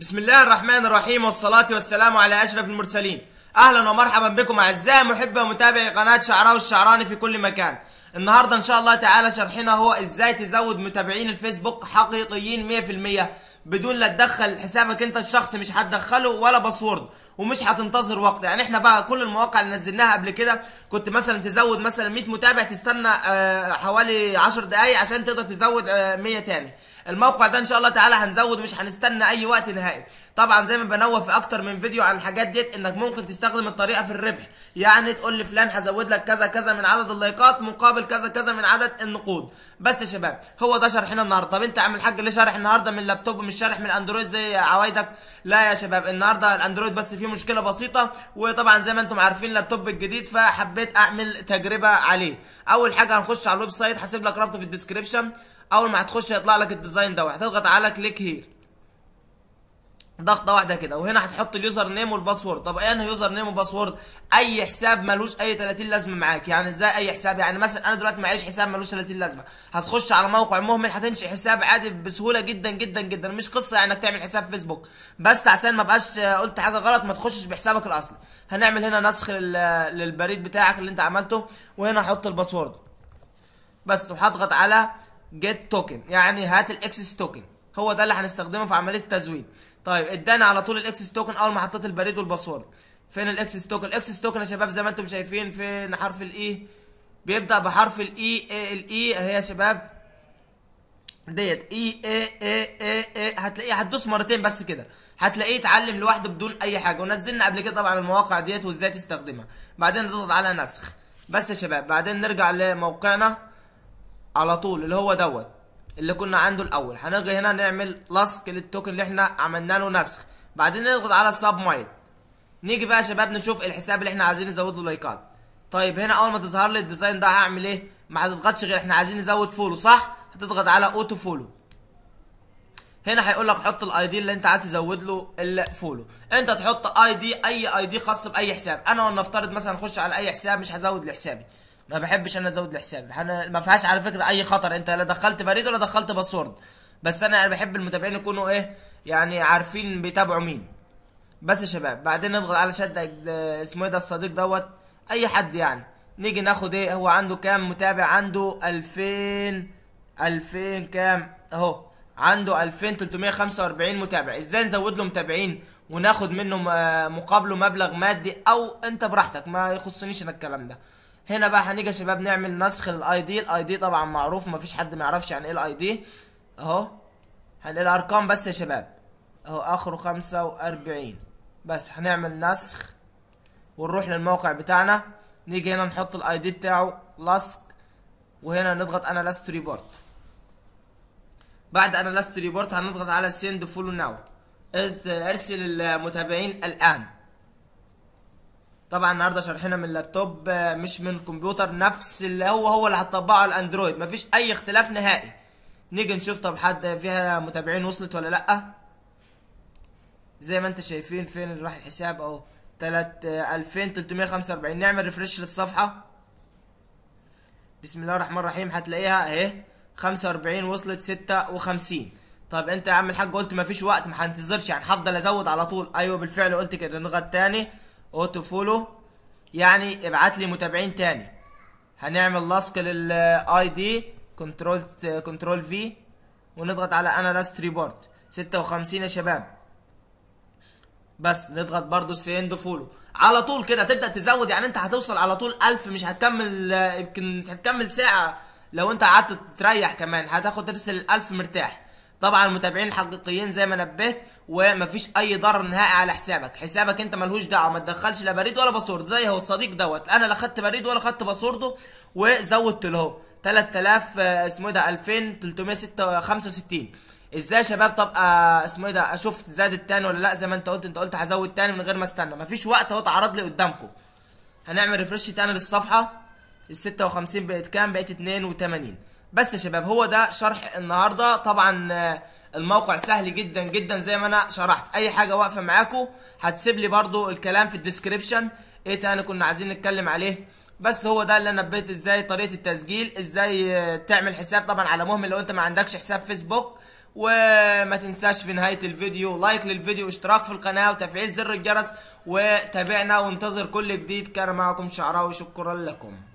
بسم الله الرحمن الرحيم والصلاة والسلام على أشرف المرسلين أهلا ومرحبا بكم أعزائي محبي ومتابعي قناة شعراوي الشعراني في كل مكان النهاردة إن شاء الله تعالى شرحنا هو إزاي تزود متابعين الفيسبوك حقيقيين 100% بدون لا تدخل حسابك انت الشخصي مش هتدخله ولا باسورد ومش هتنتظر وقت يعني احنا بقى كل المواقع اللي نزلناها قبل كده كنت مثلا تزود مثلا 100 متابع تستنى آه، حوالي 10 دقايق عشان تقدر تزود 100 آه، تاني الموقع ده ان شاء الله تعالى هنزود مش هنستنى اي وقت نهائي طبعا زي ما بنوه في اكتر من فيديو عن الحاجات ديت انك ممكن تستخدم الطريقه في الربح يعني تقول لفلان هزود لك كذا كذا من عدد اللايكات مقابل كذا كذا من عدد النقود بس يا شباب هو ده شرحنا النهارده طب انت عامل حاج ليه شرح النهارده من اللابتوب مش مش شارح من الاندرويد زي عوايدك لا يا شباب النهارده الاندرويد بس فيه مشكله بسيطه وطبعا زي ما انتم عارفين اللابتوب الجديد فحبيت اعمل تجربه عليه اول حاجه هنخش على الويب سايت هسيب لك رابطه في الديسكربشن اول ما هتخش هيطلع لك الديزاين ده هتضغط على كليك هير ضغطه واحده كده وهنا هتحط اليوزر نيم والباسورد طب ايه انا يوزر نيم وباسورد اي حساب ملوش اي 30 لازمه معاك يعني ازاي اي حساب يعني مثلا انا دلوقتي معيش حساب ملوش 30 لازمه هتخش على موقع مهمل هتنشئ حساب عادي بسهوله جدا جدا جدا مش قصه يعني انك تعمل حساب فيسبوك بس عشان ما بقاش قلت حاجه غلط ما تخشش بحسابك الاصلي هنعمل هنا نسخ للبريد بتاعك اللي انت عملته وهنا هحط الباسورد بس وهضغط على جيت توكن يعني هات الاكسس توكن هو ده اللي هنستخدمه في عمليه التزويد طيب ادانا على طول الاكسس توكن اول ما حطيت البريد والباسورد فين الاكسس توكن الاكسس توكن يا شباب زي ما انتم شايفين فين حرف الاي e. بيبدا بحرف الاي e، الاي e. اهي يا شباب ديت اي اي اي اي اي هتلاقيه هتدوس مرتين بس كده هتلاقيه اتعلم لوحده بدون اي حاجه ونزلنا قبل كده طبعا المواقع ديت وازاي تستخدمها بعدين نضغط على نسخ بس يا شباب بعدين نرجع لموقعنا على طول اللي هو دوت اللي كنا عنده الاول هنلغي هنا نعمل لصق للتوكن اللي احنا عملنا له نسخ بعدين نضغط على سب مايت نيجي بقى يا شباب نشوف الحساب اللي احنا عايزين نزود له لايكات طيب هنا اول ما تظهر لي الديزاين ده هعمل ايه ما هتضغطش غير احنا عايزين نزود فولو صح هتضغط على اوتو فولو هنا هيقول لك حط الاي دي اللي انت عايز تزود له الفولو انت تحط اي دي اي اي دي خاص باي حساب انا ولنفترض مثلا اخش على اي حساب مش هزود لحسابي ما بحبش انا ازود الحساب انا ما فيهاش على فكره اي خطر انت لا دخلت بريد ولا دخلت باسورد بس انا بحب المتابعين يكونوا ايه يعني عارفين بيتابعوا مين بس يا شباب بعدين نضغط على شد اسمه ايه ده الصديق دوت اي حد يعني نيجي ناخد ايه هو عنده كام متابع عنده 2000 2000 كام اهو عنده 2345 متابع ازاي نزود له متابعين وناخد منه آه، مقابله مبلغ مادي او انت براحتك ما يخصنيش انا الكلام ده هنا بقى هنيجي يا شباب نعمل نسخ للاي دي الاي دي طبعا معروف مفيش حد ما يعرفش عن ايه الاي دي اهو الارقام بس يا شباب اهو اخره خمسة واربعين بس هنعمل نسخ ونروح للموقع بتاعنا نيجي هنا نحط الاي دي بتاعه لاسك وهنا نضغط انا لاست ريبورت بعد انا لاست ريبورت هنضغط على سند فولو ناو ارسل المتابعين الان طبعا النهارده شارحينها من اللابتوب مش من الكمبيوتر نفس اللي هو هو اللي هتطبقه على الاندرويد مفيش اي اختلاف نهائي نيجي نشوف طب حد فيها متابعين وصلت ولا لا زي ما انت شايفين فين راح الحساب اهو 3345 نعمل ريفرش للصفحه بسم الله الرحمن الرحيم هتلاقيها اهي 45 وصلت 56 طب انت يا عم الحاج قلت مفيش وقت ما هنتظرش يعني هفضل ازود على طول ايوه بالفعل قلت كده نضغط تاني اوتو فولو يعني ابعت لي متابعين تاني هنعمل لصق للاي دي كنترول كنترول في ونضغط على انا لاست ريبورت 56 يا شباب بس نضغط برضو سيند فولو على طول كده تبدا تزود يعني انت هتوصل على طول 1000 مش هتكمل يمكن هتكمل ساعه لو انت قعدت تريح كمان هتاخد ترسل 1000 مرتاح طبعا المتابعين الحقيقيين زي ما نبهت ومفيش اي ضرر نهائي على حسابك حسابك انت ملهوش دعوه ما تدخلش لا بريد ولا باسورد زي هو الصديق دوت انا لا خدت بريد ولا خدت باسورده وزودت له 3000 آه، اسمه ايه ده 2365 ازاي يا شباب طب آه، اسمه ايه ده اشوف زاد التاني ولا لا زي ما انت قلت انت قلت هزود تاني من غير ما استنى مفيش وقت اهو اتعرض لي قدامكم هنعمل ريفرش تاني للصفحه ال 56 بقت كام بقت 82 بس يا شباب هو ده شرح النهارده طبعا آه، الموقع سهل جدا جدا زي ما انا شرحت اي حاجه واقفه معاكم هتسيب لي برده الكلام في الديسكريبشن ايه تاني كنا عايزين نتكلم عليه بس هو ده اللي انا نبهت ازاي طريقه التسجيل ازاي آه، تعمل حساب طبعا على مهم لو انت ما عندكش حساب فيسبوك وما تنساش في نهايه الفيديو لايك للفيديو واشتراك في القناه وتفعيل زر الجرس وتابعنا وانتظر كل جديد كان معكم شعراوي شكرا لكم